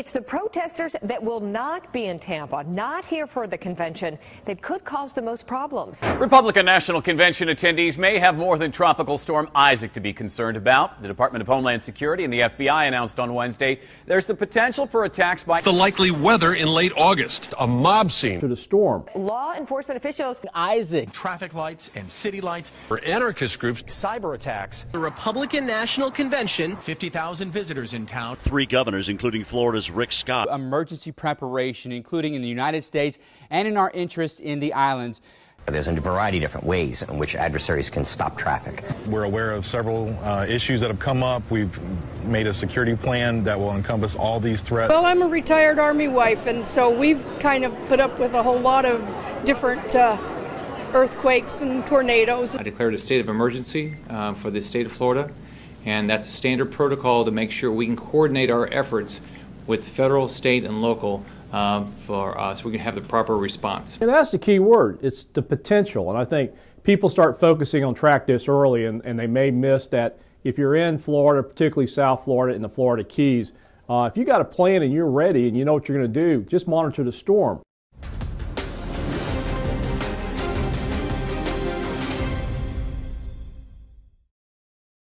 It's the protesters that will not be in Tampa, not here for the convention, that could cause the most problems. Republican National Convention attendees may have more than Tropical Storm Isaac to be concerned about. The Department of Homeland Security and the FBI announced on Wednesday there's the potential for attacks by the likely weather in late August, a mob scene to the storm. Law enforcement officials, Isaac, traffic lights and city lights, for anarchist groups, cyber attacks. The Republican National Convention, 50,000 visitors in town, three governors, including Florida's Rick Scott. Emergency preparation, including in the United States and in our interest in the islands. There's a variety of different ways in which adversaries can stop traffic. We're aware of several uh, issues that have come up. We've made a security plan that will encompass all these threats. Well, I'm a retired Army wife, and so we've kind of put up with a whole lot of different uh, earthquakes and tornadoes. I declared a state of emergency uh, for the state of Florida, and that's standard protocol to make sure we can coordinate our efforts with federal, state, and local um, for uh, so we can have the proper response. And that's the key word. It's the potential. And I think people start focusing on track this early and, and they may miss that if you're in Florida, particularly South Florida and the Florida Keys, uh, if you got a plan and you're ready and you know what you're going to do, just monitor the storm.